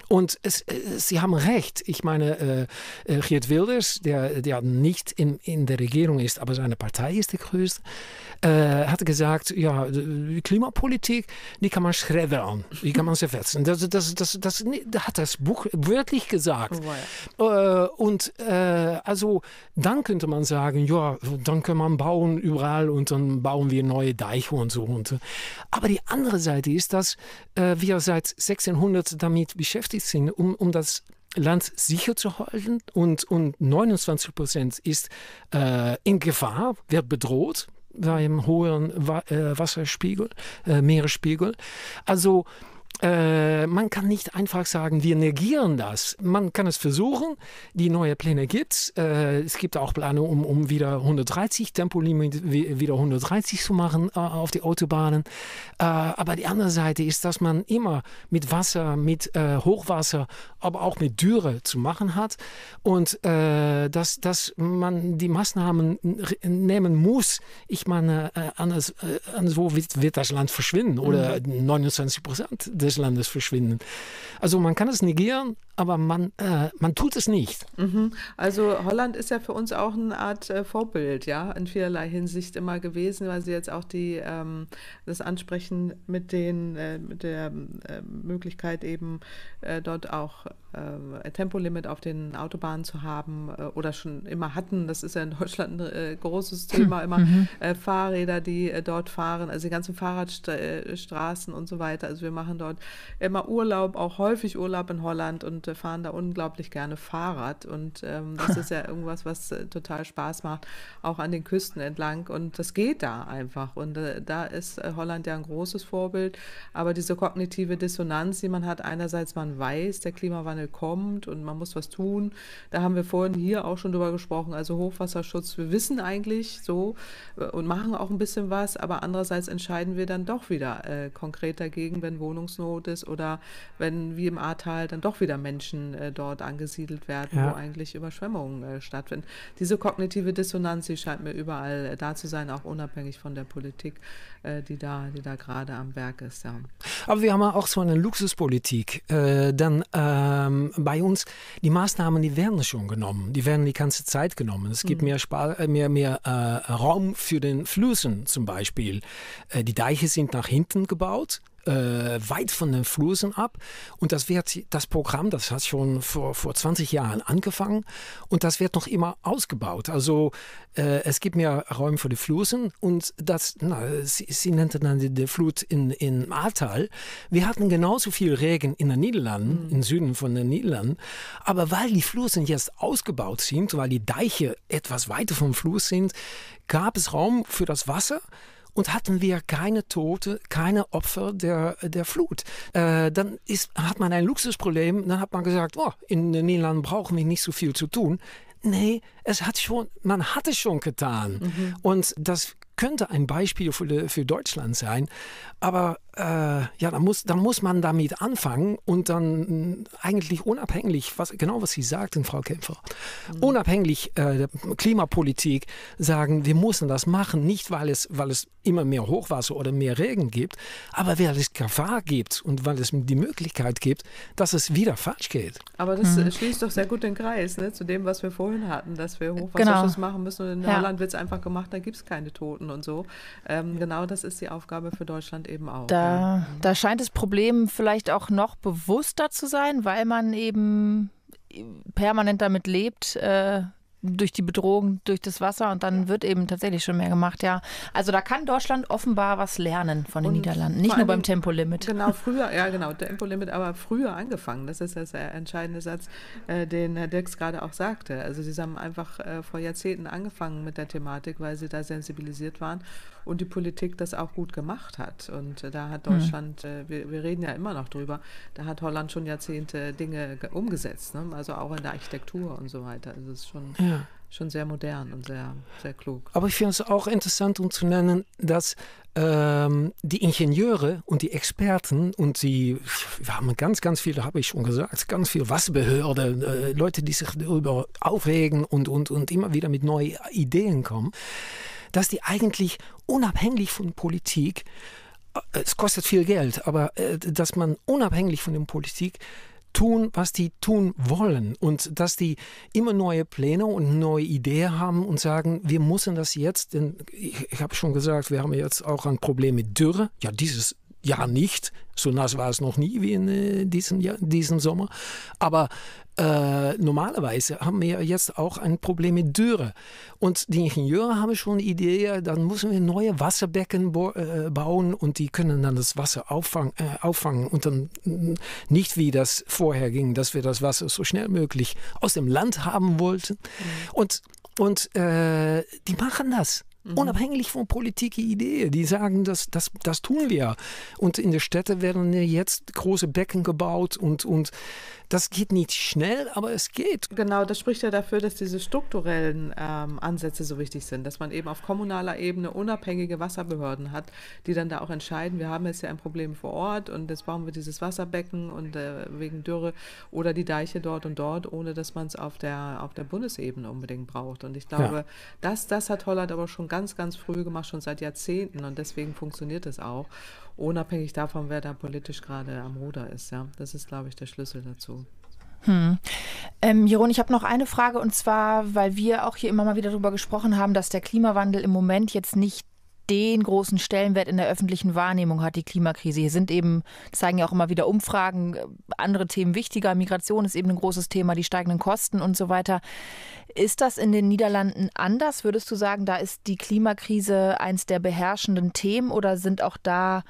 Und es, es, äh, Sie haben recht. Ich meine, äh, äh Geert Wilders, der, der nicht in, in der Regierung ist, aber seine Partei ist die größte, äh, hat gesagt, ja, die Klimapolitik, die kann man schreddern, die kann man zerfetzen. Das, das, das, das, das, ne, hat das Buch wörtlich gesagt. Oh, wow. Äh, und äh, also dann könnte man sagen, ja, dann kann man bauen überall und dann bauen wir neue Deiche und so. Und, aber die andere Seite ist, dass äh, wir seit 1600 damit beschäftigt sind, um, um das Land sicher zu halten und, und 29 Prozent ist äh, in Gefahr, wird bedroht beim hohen äh, Wasserspiegel, äh, Meeresspiegel. Also äh, man kann nicht einfach sagen, wir negieren das. Man kann es versuchen. Die neue Pläne gibt's. Äh, es gibt auch Pläne, um, um wieder 130 Tempolimit wieder 130 zu machen äh, auf die Autobahnen. Äh, aber die andere Seite ist, dass man immer mit Wasser, mit äh, Hochwasser, aber auch mit Dürre zu machen hat und äh, dass, dass man die Maßnahmen nehmen muss. Ich meine, anders, anderswo wird, wird das Land verschwinden oder 29 mhm. Prozent des Landes verschwinden. Also man kann es negieren, aber man, äh, man tut es nicht. Mhm. Also Holland ist ja für uns auch eine Art äh, Vorbild, ja, in vielerlei Hinsicht immer gewesen, weil sie jetzt auch die, ähm, das Ansprechen mit, den, äh, mit der ähm, äh, Möglichkeit eben äh, dort auch ähm, Tempolimit auf den Autobahnen zu haben äh, oder schon immer hatten. Das ist ja in Deutschland ein äh, großes Thema, immer mhm. Äh, Fahrräder, die dort fahren, also die ganzen Fahrradstraßen und so weiter. Also wir machen dort immer Urlaub, auch häufig Urlaub in Holland und fahren da unglaublich gerne Fahrrad. Und ähm, das ist ja irgendwas, was total Spaß macht, auch an den Küsten entlang. Und das geht da einfach. Und äh, da ist Holland ja ein großes Vorbild. Aber diese kognitive Dissonanz, die man hat, einerseits man weiß, der Klimawandel Mangel kommt und man muss was tun. Da haben wir vorhin hier auch schon drüber gesprochen. Also Hochwasserschutz, wir wissen eigentlich so äh, und machen auch ein bisschen was, aber andererseits entscheiden wir dann doch wieder äh, konkret dagegen, wenn Wohnungsnot ist oder wenn wie im Ahrtal dann doch wieder Menschen äh, dort angesiedelt werden, ja. wo eigentlich Überschwemmungen äh, stattfinden. Diese kognitive Dissonanz, die scheint mir überall äh, da zu sein, auch unabhängig von der Politik. Äh, die da, die da gerade am Werk ist. Ja. Aber wir haben auch so eine Luxuspolitik. Äh, dann ähm, bei uns, die Maßnahmen, die werden schon genommen. Die werden die ganze Zeit genommen. Es gibt mhm. mehr, Spar äh, mehr, mehr äh, Raum für den Flüssen zum Beispiel. Äh, die Deiche sind nach hinten gebaut äh, weit von den Flüssen ab. Und das wird das Programm, das hat schon vor, vor 20 Jahren angefangen und das wird noch immer ausgebaut. Also äh, es gibt mehr Räume für die Flüssen und das, na, sie, sie nannte dann die, die, Flut in, in Ahrtal. Wir hatten genauso viel Regen in den Niederlanden, mhm. im Süden von den Niederlanden. Aber weil die Flüssen jetzt ausgebaut sind, weil die Deiche etwas weiter vom Fluss sind, gab es Raum für das Wasser und hatten wir keine Tote, keine Opfer der, der Flut. Äh, dann ist, hat man ein Luxusproblem, dann hat man gesagt, oh, in den Niederlanden brauchen wir nicht so viel zu tun. Nee, es hat schon, man hat es schon getan. Mhm. Und das könnte ein Beispiel für, für Deutschland sein. Aber äh, ja, da muss, da muss man damit anfangen und dann äh, eigentlich unabhängig, was, genau was Sie sagten, Frau Kämpfer, mhm. unabhängig äh, der Klimapolitik sagen, wir müssen das machen, nicht weil es, weil es immer mehr Hochwasser oder mehr Regen gibt, aber weil es Gefahr gibt und weil es die Möglichkeit gibt, dass es wieder falsch geht. Aber das äh, mhm. schließt doch sehr gut den Kreis ne, zu dem, was wir vorhin hatten, dass wir genau. Hochwasserschutz genau. machen müssen und in ja. Holland wird es einfach gemacht, da gibt es keine Toten und so. Ähm, genau das ist die Aufgabe für Deutschland eben auch. Da da, scheint das Problem vielleicht auch noch bewusster zu sein, weil man eben permanent damit lebt, äh, durch die Bedrohung, durch das Wasser und dann ja. wird eben tatsächlich schon mehr gemacht, ja. Also da kann Deutschland offenbar was lernen von den und Niederlanden, nicht nur beim Tempolimit. Genau, früher, ja genau, Tempolimit, aber früher angefangen, das ist der entscheidende Satz, äh, den Herr Dirks gerade auch sagte. Also sie haben einfach äh, vor Jahrzehnten angefangen mit der Thematik, weil sie da sensibilisiert waren und die Politik das auch gut gemacht hat. Und äh, da hat hm. Deutschland, mhm. wir, wir, reden ja immer noch drüber, da hat Holland schon Jahrzehnte Dinge umgesetzt, ne? also auch in der Architektur und so weiter. Also es ist schon, ja. schon sehr modern und sehr, sehr klug. Aber ich finde es auch interessant, um zu nennen, dass ähm, die Ingenieure und die Experten und die, wir haben ganz, ganz viele, habe ich schon gesagt, ganz viele Wasserbehörden, äh, Leute, die sich darüber aufregen und, und, und immer wieder mit neuen Ideen kommen dass die eigentlich unabhängig von Politik, äh, es kostet viel Geld, aber äh, dass man unabhängig von der Politik tun, was die tun wollen und dass die immer neue Pläne und neue Ideen haben und sagen, wir müssen das jetzt, denn ich, ich habe schon gesagt, wir haben jetzt auch ein Problem mit Dürre. Ja, dieses ja nicht. So nass war es noch nie wie in äh, diesem, Jahr, diesem Sommer. Aber äh, normalerweise haben wir jetzt auch ein Problem mit Dürre. Und die Ingenieure haben schon eine Idee, dann müssen wir neue Wasserbecken äh, bauen und die können dann das Wasser auffang, äh, auffangen und dann mm, nicht wie das vorher ging, dass wir das Wasser so schnell möglich aus dem Land haben wollten. Mhm. Und, und äh, die machen das. Mhm. Unabhängig von Politik, Idee. Die sagen, das, das, das tun wir. Und in der Städte werden jetzt große Becken gebaut und, und das geht nicht schnell, aber es geht. Genau, das spricht ja dafür, dass diese strukturellen ähm, Ansätze so wichtig sind, dass man eben auf kommunaler Ebene unabhängige Wasserbehörden hat, die dann da auch entscheiden, wir haben jetzt ja ein Problem vor Ort und jetzt brauchen wir dieses Wasserbecken und äh, wegen Dürre oder die Deiche dort und dort, ohne dass man es auf der, auf der Bundesebene unbedingt braucht. Und ich glaube, ja. das, das hat Holland aber schon ganz, ganz früh gemacht, schon seit Jahrzehnten und deswegen funktioniert es auch, unabhängig davon, wer da politisch gerade am Ruder ist. Ja, das ist, glaube ich, der Schlüssel dazu. Hm. Ähm, Jeroen, ich habe noch eine Frage und zwar, weil wir auch hier immer mal wieder darüber gesprochen haben, dass der Klimawandel im Moment jetzt nicht den großen Stellenwert in der öffentlichen Wahrnehmung hat, die Klimakrise. Hier sind eben, zeigen ja auch immer wieder Umfragen, äh, andere Themen wichtiger. Migration ist eben ein großes Thema, die steigenden Kosten und so weiter. Ist das in den Niederlanden anders? Würdest du sagen, da ist die Klimakrise eins der beherrschenden Themen oder sind auch da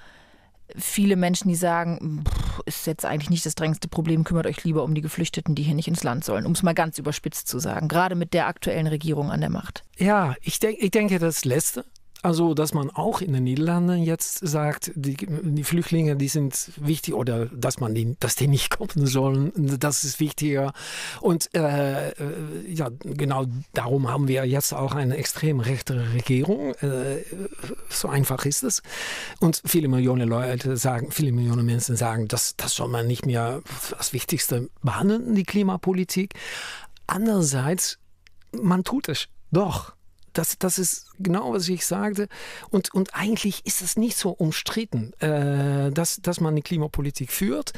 viele Menschen, die sagen, ist jetzt eigentlich nicht das drängendste Problem, kümmert euch lieber um die Geflüchteten, die hier nicht ins Land sollen, um es mal ganz überspitzt zu sagen, gerade mit der aktuellen Regierung an der Macht. Ja, ich, denk, ich denke, das Letzte. Also, dass man auch in den Niederlanden jetzt sagt, die, die Flüchtlinge, die sind wichtig oder dass man die, dass die nicht kommen sollen, das ist wichtiger. Und äh, äh, ja, genau darum haben wir jetzt auch eine extrem rechte Regierung. Äh, so einfach ist es. Und viele Millionen Leute sagen, viele Millionen Menschen sagen, das, das soll man nicht mehr als Wichtigste behandeln, die Klimapolitik. Andererseits, man tut es doch das, das ist genau, was ich sagte. Und, und eigentlich ist es nicht so umstritten, äh, dass, dass man eine Klimapolitik führt.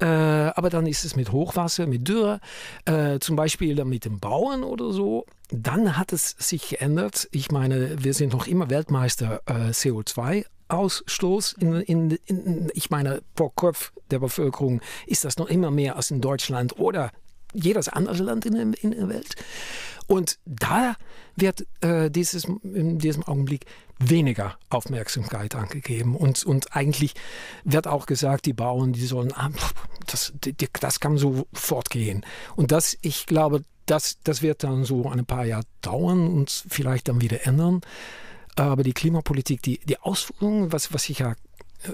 Äh, aber dann ist es mit Hochwasser, mit Dürre, äh, zum Beispiel dann mit den Bauern oder so. Dann hat es sich geändert. Ich meine, wir sind noch immer Weltmeister äh, CO2 Ausstoß. In, in, in, ich meine, pro Kopf der Bevölkerung ist das noch immer mehr als in Deutschland oder jedes andere Land in, in der Welt. Und da wird äh, dieses, in diesem Augenblick weniger Aufmerksamkeit angegeben. Und, und eigentlich wird auch gesagt, die Bauern, die sollen, ah, das, das kann so fortgehen. Und das, ich glaube, das, das wird dann so ein paar Jahre dauern und vielleicht dann wieder ändern. Aber die Klimapolitik, die, die Auswirkungen, was, was ich ja äh,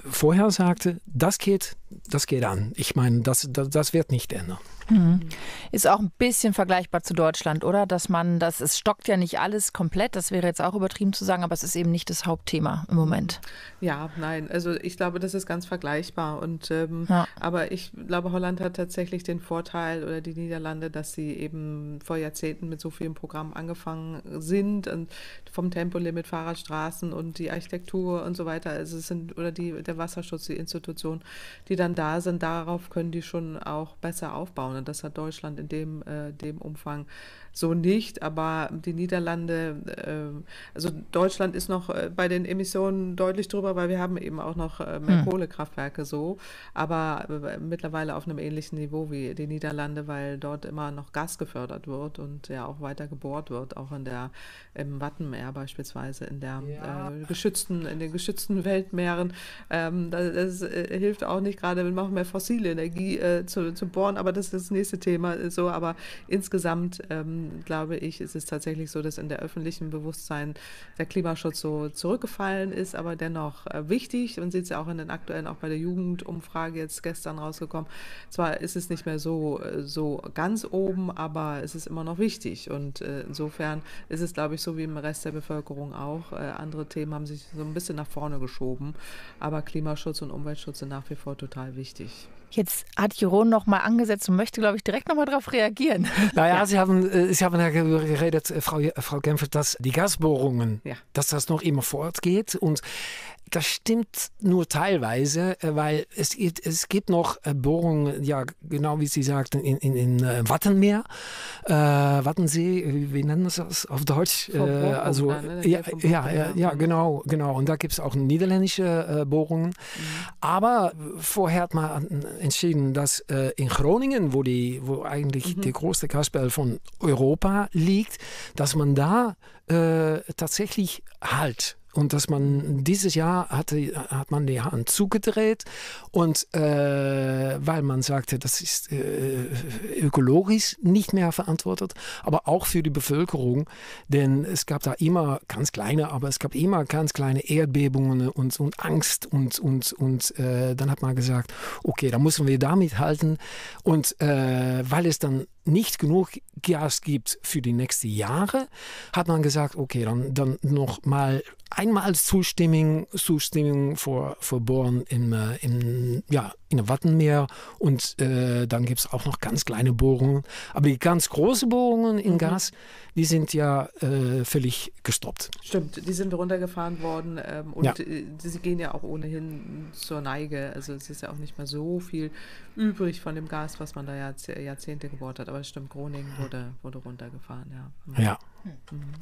vorher sagte, das geht das geht an. Ich meine, das, das, das wird nicht ändern. Mhm. Ist auch ein bisschen vergleichbar zu Deutschland, oder? Dass man, das, es stockt ja nicht alles komplett, das wäre jetzt auch übertrieben zu sagen, aber es ist eben nicht das Hauptthema im Moment. Ja, nein, also ich glaube, das ist ganz vergleichbar. Und ähm, ja. aber ich glaube, Holland hat tatsächlich den Vorteil oder die Niederlande, dass sie eben vor Jahrzehnten mit so vielen Programmen angefangen sind und vom Tempolimit, Fahrradstraßen und die Architektur und so weiter. Also es sind oder die der Wasserschutz, die Institution, die da dann da sind, darauf können die schon auch besser aufbauen. Und das hat Deutschland in dem, äh, dem Umfang so nicht. Aber die Niederlande, äh, also Deutschland ist noch äh, bei den Emissionen deutlich drüber, weil wir haben eben auch noch äh, mehr hm. Kohlekraftwerke so, aber äh, mittlerweile auf einem ähnlichen Niveau wie die Niederlande, weil dort immer noch Gas gefördert wird und ja auch weiter gebohrt wird, auch in der im Wattenmeer beispielsweise, in der ja. äh, geschützten, in den geschützten Weltmeeren. Ähm, das, das hilft auch nicht gerade gerade, wir machen mehr fossile Energie äh, zu, zu, bohren, aber das ist das nächste Thema. Äh, so, aber insgesamt ähm, glaube ich, ist es tatsächlich so, dass in der öffentlichen Bewusstsein der Klimaschutz so zurückgefallen ist, aber dennoch äh, wichtig. Man sieht es ja auch in den aktuellen, auch bei der Jugendumfrage jetzt gestern rausgekommen. Zwar ist es nicht mehr so, äh, so ganz oben, aber es ist immer noch wichtig. Und äh, insofern ist es, glaube ich, so wie im Rest der Bevölkerung auch. Äh, andere Themen haben sich so ein bisschen nach vorne geschoben, aber Klimaschutz und Umweltschutz sind nach wie vor total total wichtig. Jetzt hat Jeroen nochmal angesetzt und möchte, glaube ich, direkt nochmal darauf reagieren. Naja, ja. Sie, haben, äh, Sie haben ja geredet, äh, Frau, äh, Frau Genfer, dass die Gasbohrungen, ja. dass das noch immer fortgeht. Und das stimmt nur teilweise, weil es, es gibt noch Bohrungen, ja, genau wie Sie sagten, in, in, in Wattenmeer, äh, Wattensee, wie nennen Sie das auf Deutsch? Äh, ne? also, ja, ja, ja, ja, mhm. genau, genau. Und da gibt es auch niederländische Bohrungen. Mhm. Aber vorher hat man entschieden, dass äh, in Groningen, wo, die, wo eigentlich mhm. die größte Kasperl von Europa liegt, dass man da äh, tatsächlich Halt und dass man dieses Jahr hatte, hat man die Hand zugedreht und äh, weil man sagte, das ist äh, ökologisch nicht mehr verantwortet, aber auch für die Bevölkerung, denn es gab da immer ganz kleine, aber es gab immer ganz kleine Erdbebungen und, und Angst und, und, und äh, dann hat man gesagt, okay, da müssen wir damit halten und äh, weil es dann nicht genug Gas gibt für die nächsten Jahre, hat man gesagt, okay, dann, dann noch mal einmal als Zustimmung, Zustimmung für, für Bohren im, äh, im, ja, in Wattenmeer und äh, dann gibt es auch noch ganz kleine Bohrungen. Aber die ganz großen Bohrungen in mhm. Gas, die sind ja äh, völlig gestoppt. Stimmt, die sind runtergefahren worden ähm, und ja. Äh, sie gehen ja auch ohnehin zur Neige. Also es ist ja auch nicht mehr so viel übrig von dem Gas, was man da Jahrzehnte gebohrt hat aber stimmt, Groningen wurde, wurde runtergefahren, ja. Ja. Mhm.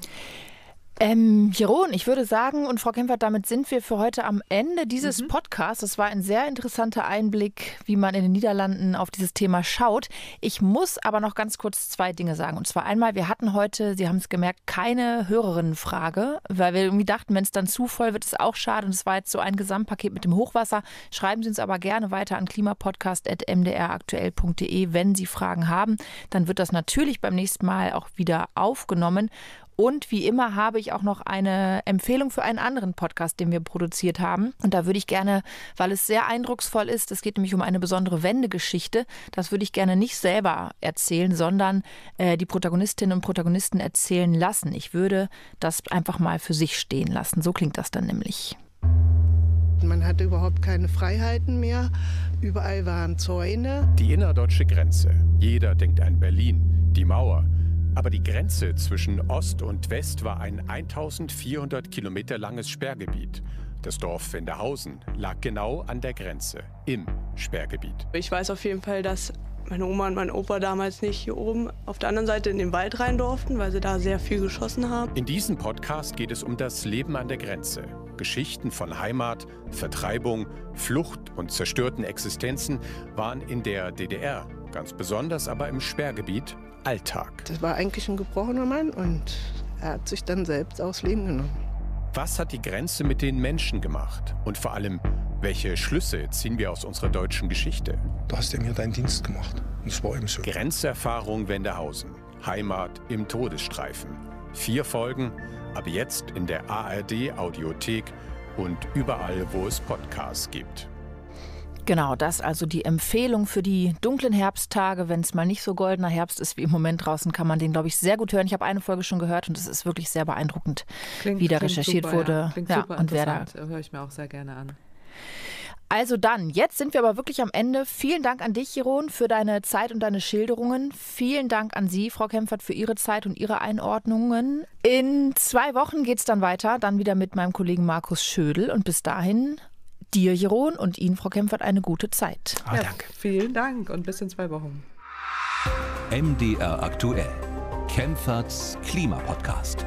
Ähm, Jeroen, ich würde sagen, und Frau Kempfert, damit sind wir für heute am Ende dieses mhm. Podcasts. Das war ein sehr interessanter Einblick, wie man in den Niederlanden auf dieses Thema schaut. Ich muss aber noch ganz kurz zwei Dinge sagen. Und zwar einmal, wir hatten heute, Sie haben es gemerkt, keine Hörerinnenfrage, weil wir irgendwie dachten, wenn es dann zu voll wird, ist auch schade. Und es war jetzt so ein Gesamtpaket mit dem Hochwasser. Schreiben Sie uns aber gerne weiter an klimapodcast.mdraktuell.de, wenn Sie Fragen haben. Dann wird das natürlich beim nächsten Mal auch wieder aufgenommen. Und wie immer habe ich auch noch eine Empfehlung für einen anderen Podcast, den wir produziert haben. Und da würde ich gerne, weil es sehr eindrucksvoll ist, es geht nämlich um eine besondere Wendegeschichte, das würde ich gerne nicht selber erzählen, sondern äh, die Protagonistinnen und Protagonisten erzählen lassen. Ich würde das einfach mal für sich stehen lassen. So klingt das dann nämlich. Man hatte überhaupt keine Freiheiten mehr. Überall waren Zäune. Die innerdeutsche Grenze. Jeder denkt an Berlin, die Mauer aber die Grenze zwischen Ost und West war ein 1400 Kilometer langes Sperrgebiet. Das Dorf Wenderhausen lag genau an der Grenze, im Sperrgebiet. Ich weiß auf jeden Fall, dass meine Oma und mein Opa damals nicht hier oben auf der anderen Seite in den Wald rein durften, weil sie da sehr viel geschossen haben. In diesem Podcast geht es um das Leben an der Grenze. Geschichten von Heimat, Vertreibung, Flucht und zerstörten Existenzen waren in der DDR ganz besonders aber im Sperrgebiet Alltag. Das war eigentlich ein gebrochener Mann und er hat sich dann selbst aufs Leben genommen. Was hat die Grenze mit den Menschen gemacht? Und vor allem, welche Schlüsse ziehen wir aus unserer deutschen Geschichte? Du hast ja mir deinen Dienst gemacht. Und es war eben so. Grenzerfahrung Wendehausen. Heimat im Todesstreifen. Vier Folgen, ab jetzt in der ARD Audiothek und überall, wo es Podcasts gibt. Genau, das also die Empfehlung für die dunklen Herbsttage. Wenn es mal nicht so goldener Herbst ist wie im Moment draußen, kann man den, glaube ich, sehr gut hören. Ich habe eine Folge schon gehört und es ist wirklich sehr beeindruckend, klingt, wie da recherchiert super, wurde. Ja. Klingt ja, super und wer Höre ich mir auch sehr gerne an. Also dann, jetzt sind wir aber wirklich am Ende. Vielen Dank an dich, Jeroen, für deine Zeit und deine Schilderungen. Vielen Dank an Sie, Frau Kempfert, für Ihre Zeit und Ihre Einordnungen. In zwei Wochen geht es dann weiter, dann wieder mit meinem Kollegen Markus Schödel. Und bis dahin dir, Jeroen, und Ihnen, Frau Kempfert, eine gute Zeit. Ah, ja, danke. Vielen Dank und bis in zwei Wochen. MDR aktuell. Kempferts Klimapodcast.